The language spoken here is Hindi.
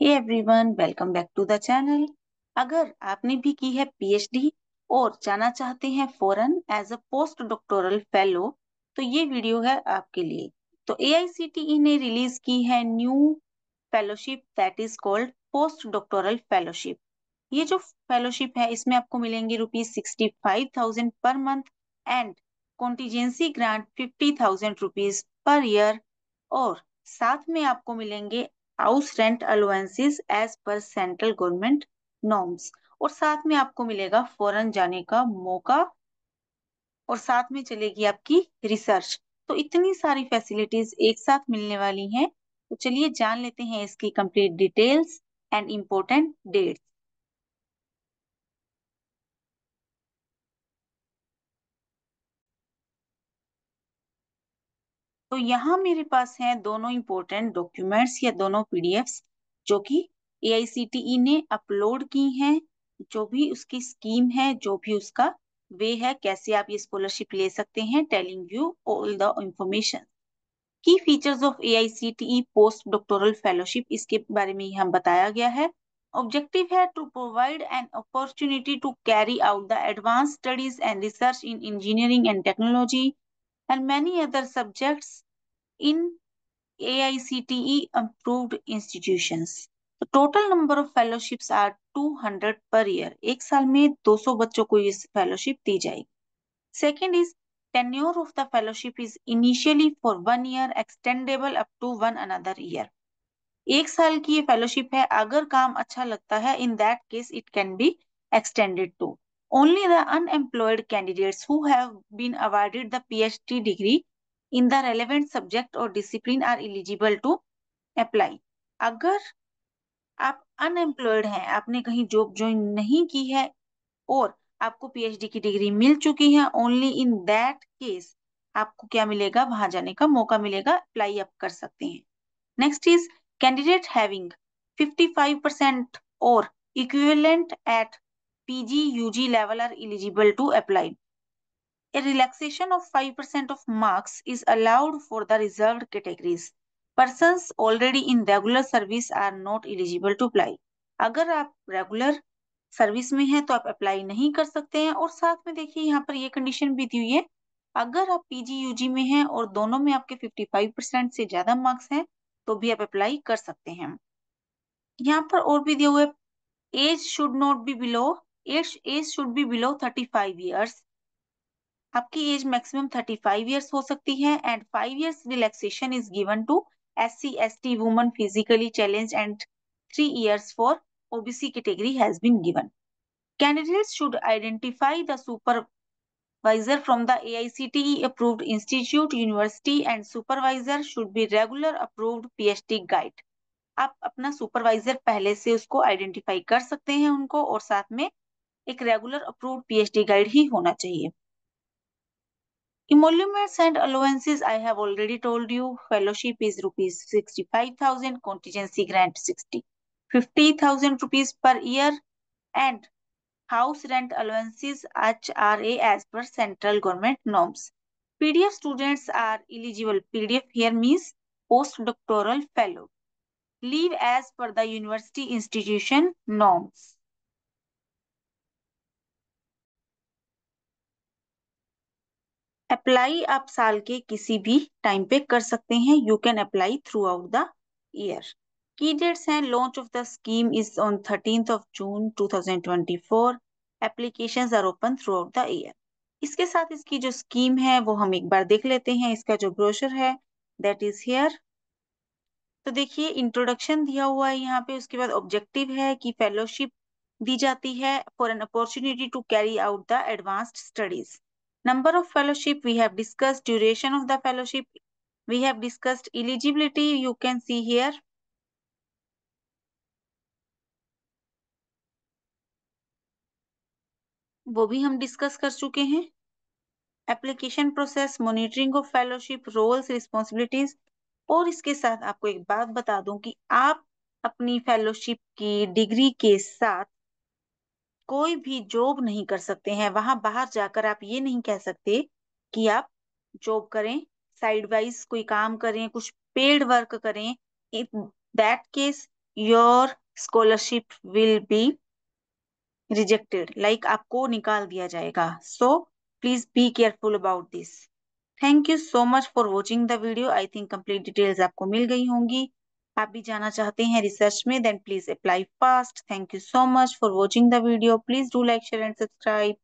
Hey everyone, welcome back to the channel. अगर आपने भी की है पीएचडी और जाना चाहते हैं foreign as a post doctoral fellow तो ये वीडियो है आपके लिए तो ए e ने रिलीज की है new fellowship that is called post doctoral fellowship ये जो फेलोशिप है इसमें आपको मिलेंगे rupees sixty five thousand per month and contingency grant fifty thousand rupees per year और साथ में आपको मिलेंगे house rent allowances as per central government norms और साथ में आपको मिलेगा फॉरन जाने का मौका और साथ में चलेगी आपकी रिसर्च तो इतनी सारी फैसिलिटीज एक साथ मिलने वाली हैं तो चलिए जान लेते हैं इसकी complete details and important dates तो यहाँ मेरे पास है दोनों इंपॉर्टेंट डॉक्यूमेंट्स या दोनों पीडीएफ्स जो कि ए e ने अपलोड की हैं जो भी उसकी स्कीम है जो भी उसका वे है कैसे आप ये स्कॉलरशिप ले सकते हैं telling you all the information की features of a post doctoral fellowship इसके बारे में यहाँ बताया गया है ऑब्जेक्टिव है to provide an opportunity to carry out the advance studies and research in engineering and technology and many other subjects in AICTE approved institutions. तो total number of fellowships are 200 per year एक साल में 200 बच्चों को ये फेलोशिप दी जाएगी second is tenure of the fellowship is initially for one year extendable up to one another year एक साल की ये फेलोशिप है अगर काम अच्छा लगता है in that case it can be extended to only the unemployed candidates who have been awarded the phd degree in the relevant subject और discipline are eligible to apply अगर आप अनएम्प्लॉयड हैं आपने कहीं जॉब ज्वाइन नहीं की है और आपको पीएचडी की डिग्री मिल चुकी है ओनली इन दैट केस आपको क्या मिलेगा वहां जाने का मौका मिलेगा अप्लाई आप कर सकते हैं next is candidate having 55 or equivalent at PG UG level are eligible to apply A relaxation of 5% of marks is allowed for the reserved categories. Persons already in regular service are not eligible to apply. अगर आप रेगुलर सर्विस में हैं तो आप अप्लाई नहीं कर सकते हैं और साथ में देखिए यहाँ पर ये कंडीशन भी दी हुई है अगर आप पीजी यूजी में हैं और दोनों में आपके 55 परसेंट से ज्यादा मार्क्स हैं तो भी आप अप्लाई कर सकते हैं यहाँ पर और भी दिए हुए age should not be below age age should be below 35 five years आपकी age maximum thirty five years हो सकती है and five years relaxation is given to S C S T woman physically challenge and three years for OBC category has been given candidate should identify the supervisor from the a approved institute university and supervisor should be regular approved P guide आप अपना सुपरवाइजर पहले से उसको आइडेंटिफाई कर सकते हैं उनको और साथ में एक रेगुलर अप्रूव्ड पीएचडी गाइड ही होना चाहिए Emoluments and allowances, I have already told you, fellowship is rupees 65,000, contingency grant 60, 50,000 rupees per year and house rent allowances HRA as per central government norms. PDF students are eligible. PDF here means postdoctoral fellow. Leave as per the university institution norms. Apply आप साल के किसी भी टाइम पे कर सकते हैं you can apply throughout the year की डेट्स हैं launch of the scheme is on thirteen of June 2024 applications are open throughout the year इसके साथ इसकी जो स्कीम है वो हम एक बार देख लेते हैं इसका जो ब्रोशर है दैट इज हेयर तो देखिए इंट्रोडक्शन दिया हुआ है यहाँ पे उसके बाद ऑब्जेक्टिव है कि फेलोशिप दी जाती है for an opportunity to carry out the advanced studies Number of fellowship we have discussed, duration of the fellowship we have discussed, eligibility you can see here. वो भी हम डिस्कस कर चुके हैं application process monitoring of fellowship roles responsibilities और इसके साथ आपको एक बात बता दूं कि आप अपनी फेलोशिप की डिग्री के साथ कोई भी जॉब नहीं कर सकते हैं वहां बाहर जाकर आप ये नहीं कह सकते कि आप जॉब करें साइड वाइज कोई काम करें कुछ पेड वर्क करें in that case your scholarship will be rejected like आपको निकाल दिया जाएगा so please be careful about this thank you so much for watching the video I think complete details आपको मिल गई होंगी आप भी जाना चाहते हैं रिसर्च में then please apply fast thank you so much for watching the video please do like share and subscribe